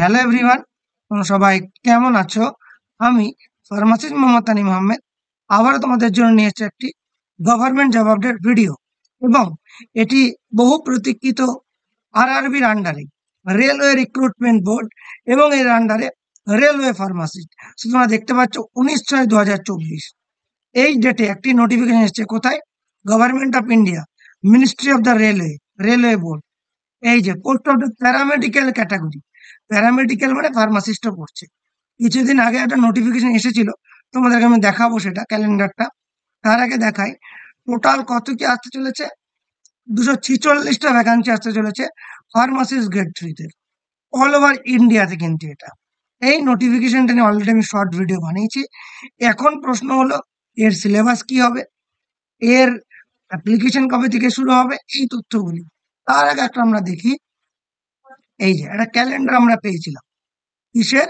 Hello everyone তোমরা সবাই কেমন আছো আমি ফার্মাসিস্ট মোহাম্মদ আনি মোহাম্মদ আবারও তোমাদের জন্য নিয়ে এসেছি একটি গভর্নমেন্ট জব আপডেট ভিডিও এবং এটি বহু প্রতীক্ষিত আরআরবির আন্ডারে রেলওয়ে রিক্রুটমেন্ট বোর্ড এবং এর আন্ডারে রেলওয়ে ফার্মাসিস্ট তোমরা দেখতে পাচ্ছ উনিশ ছয় দু এই ডেটে একটি নোটিফিকেশন এসেছে কোথায় government of India ministry of the railway railway board এই যে post of the paramedical category paramedical মানে ফার্মাসিস্টও পড়ছে কিছুদিন আগে একটা নোটিফিকেশন এসেছিল তোমাদেরকে আমি দেখাবো সেটা ক্যালেন্ডারটা তার আগে দেখাই টোটাল কত কি আসতে চলেছে দুশো ছিচল্লিশটা ভ্যাকান্সি আসতে চলেছে ফার্মাসিস্ট গ্রেড থ্রিতে অল ওভার ইন্ডিয়াতে কিন্তু এটা এই নোটিফিকেশনটা নিয়ে অলরেডি আমি শর্ট ভিডিও বানিয়েছি এখন প্রশ্ন হলো এর সিলেবাস কি হবে এর অ্যাপ্লিকেশন কবে থেকে শুরু হবে এই তথ্যগুলি তার আগে একটা আমরা দেখি এই যে একটা ক্যালেন্ডার আমরা পেয়েছিলাম কিসের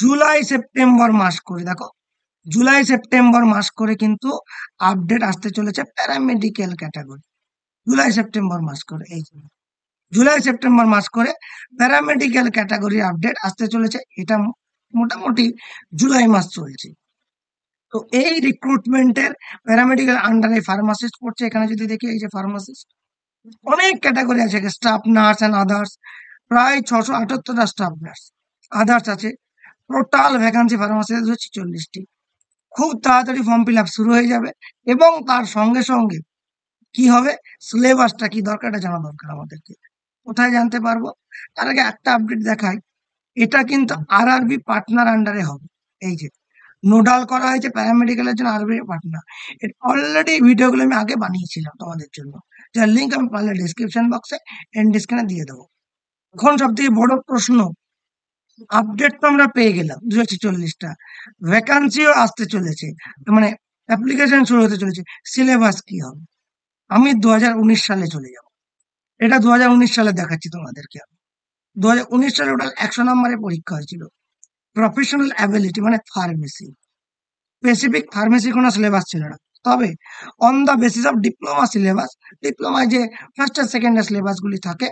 জুলাই সেপ্টেম্বর মাস করে দেখো জুলাই সেপ্টেম্বর মাস করে কিন্তু আপডেট আসতে চলেছে প্যারামেডিক্যাল ক্যাটাগরি জুলাই সেপ্টেম্বর মাস করে এই জুলাই সেপ্টেম্বর মাস করে প্যারামেডিক্যাল ক্যাটাগরি আপডেট আসতে চলেছে এটা মোটামুটি জুলাই মাস চলছে তো এই রিক্রুটমেন্টের প্যারামেডিক্যাল আন্ডারে ফার্মাসিস্ট পড়ছে এখানে যদি দেখি এই যে ফার্মাসিস্ট অনেক ক্যাটাগরি আছে স্টাফ নার্স অ্যান্ড আদার্স প্রায় ছশো আটাত্তরটা স্টাফ নার্স আদার্স আছে টোটাল ভ্যাকান্সি ফার্মাসিতে হচ্ছে চল্লিশটি খুব তাড়াতাড়ি ফর্ম ফিল আপ শুরু হয়ে যাবে এবং তার সঙ্গে সঙ্গে কি হবে সিলেবাসটা কি দরকারটা জানা দরকার আমাদেরকে কোথায় জানতে পারবো তার আগে একটা আপডেট দেখাই এটা কিন্তু আর আরবি পার্টনার আন্ডারে হবে এই যে নোডাল করা হয়েছে প্যারামেডিক্যালের জন্য আরবি পার্টনার এটা অলরেডি ভিডিওগুলো আমি আগে বানিয়েছিলাম তোমাদের জন্য যার লিঙ্ক আমি পারলে ডিসক্রিপশন বক্সে এন্ড ডিসক্রিপশনে দিয়ে দেবো এখন সব থেকে বড় প্রশ্ন আপডেট তো আমরা পেয়ে গেলাম দুশো ছেচল্লিশটা ভ্যাকান্সিও আসতে চলেছে মানে অ্যাপ্লিকেশন শুরু হতে চলেছে সিলেবাস কি হবে আমি দু সালে চলে যাব এটা দু সালে দেখাচ্ছি তোমাদেরকে আমি দু সালে ওটা একশো নম্বরের পরীক্ষা হয়েছিল প্রফেশনাল অ্যাবিলিটি মানে ফার্মেসি স্পেসিফিক ফার্মেসি কোনো সিলেবাস ছিল না তবে on the basis of diploma syllabus ডিপ্লোমায় যে ফার্স্ট আর সেকেন্ড সিলেবাসগুলি থাকে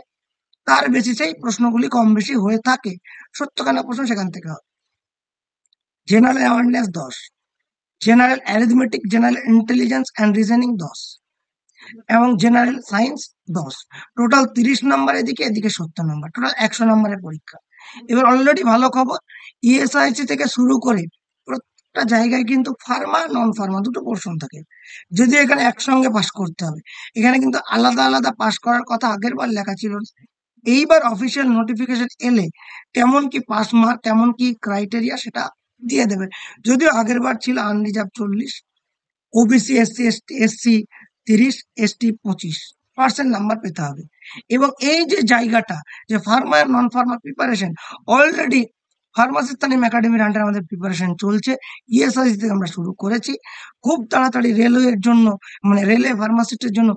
তার বেসিসেই প্রশ্নগুলি কম বেশি হয়ে থাকে সত্যখানা প্রশ্ন সেখান থেকে হয় জেনারেল অ্যাওয়ারনেস দশ general arithmetic general intelligence and reasoning দশ এবং জেনারেল সায়েন্স দশ টোটাল তিরিশ নম্বর এদিকে এদিকে সত্তর নম্বর টোটাল একশো নম্বরের পরীক্ষা এবার অলরেডি ভালো খবর ইএসআইসি e থেকে শুরু করে প্রত্যেকটা জায়গায় কিন্তু ফার্মা নন ফার্মা দুটো পোর্শন থাকে যদি এখানে একসঙ্গে পাস করতে হবে এখানে কিন্তু আলাদা আলাদা পাস করার কথা আগের বার লেখা ছিল এইবার অফিসিয়াল নোটিফিকেশন এলে তেমন কি পাস মার্ক তেমন কি ক্রাইটেরিয়া সেটা দিয়ে দেবে যদিও আগের বার ছিল আনরিজার্ভ চল্লিশ ওবিসি এসসি এসটি এসসি তিরিশ এসটি পঁচিশ পার্সেন্ট নাম্বার পেতে হবে এবং এই যে জায়গাটা যে ফার্মা আর non pharma preparation already pharmacist Talim একাডেমির আন্ডারে আমাদের প্রিপারেশন চলছে ইএসআইসি e থেকে আমরা শুরু করেছি খুব তাড়াতাড়ি রেলওয়ের জন্য মানে রেলওয়ে ফার্মাসিস্টের জন্য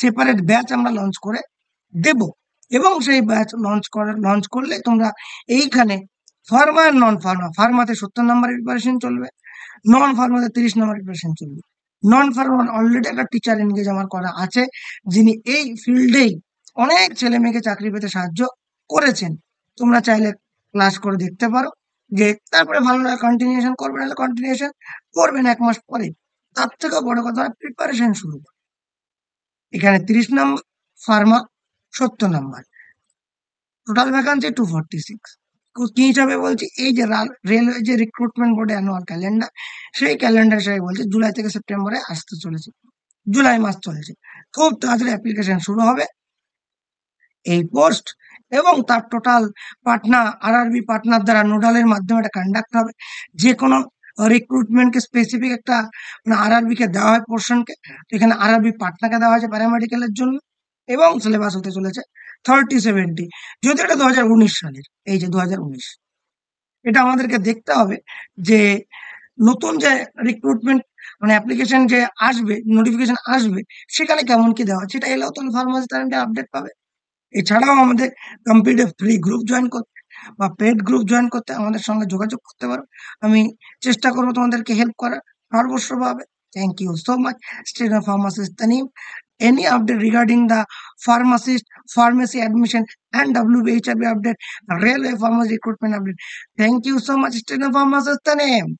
সেপারেট ব্যাচ আমরা লঞ্চ করে দেব এবং সেই ব্যাচ লঞ্চ করার লঞ্চ করলে তোমরা এইখানে ফার্মা আর নন ফার্মা ফার্মাতে সত্তর নাম্বার প্রিপারেশন চলবে নন ফার্মাতে তিরিশ নম্বর প্রিপারেশন চলবে নন ফার্মার অলরেডি একটা টিচার এনগেজ আমার করা আছে যিনি এই ফিল্ডেই অনেক ছেলে মেয়েকে চাকরি পেতে সাহায্য করেছেন তোমরা চাইলে ক্লাস করে দেখতে পারো যে তারপরে ভালো লাগে কন্টিনিউশন করবে না কন্টিনিউশন করবেন এক মাস পরে তার থেকেও বড় কথা প্রিপারেশন শুরু এখানে তিরিশ নাম্বার ফার্মা সত্তর নম্বর total vacancy two forty six কি হিসাবে বলছি এই যে রেলওয়ে যে রিক্রুটমেন্ট বোর্ডে অ্যানুয়াল ক্যালেন্ডার সেই ক্যালেন্ডার হিসাবে বলছে জুলাই থেকে সেপ্টেম্বরে আসতে চলেছে জুলাই মাস চলেছে খুব তাড়াতাড়ি অ্যাপ্লিকেশন শুরু হবে এই পোস্ট এবং তার টোটাল পাটনা আর আরবি পাটনার দ্বারা নোডালের মাধ্যমে এটা কন্ডাক্ট হবে যে কোনো রিক্রুটমেন্টকে স্পেসিফিক একটা মানে আর আরবিকে দেওয়া হয় পোর্শনকে এখানে আর আরবি পাটনাকে দেওয়া হয়েছে প্যারামেডিক্যালের জন্য এবং সিলেবাস হতে চলেছে থার্টি সেভেন্টি যদি এটা দু সালের এই যে দু এটা আমাদেরকে দেখতে হবে যে নতুন যে রিক্রুটমেন্ট মানে অ্যাপ্লিকেশন যে আসবে নোটিফিকেশন আসবে সেখানে কেমন কি দেওয়া সেটা এলেও তাহলে ফার্মাসি কারেন্টে আপডেট পাবে এছাড়াও আমাদের কম্পিউটার ফ্রি গ্রুপ জয়েন করতে বা পেড গ্রুপ জয়েন করতে আমাদের সঙ্গে যোগাযোগ করতে পারো আমি চেষ্টা করবো তোমাদেরকে হেল্প করার সর্বস্বভাবে thank you so much state pharmacist Tanim any update regarding the pharmacist, pharmacy admission and WHRB update, railway pharmacy recruitment update. Thank you so much, student pharmacist name.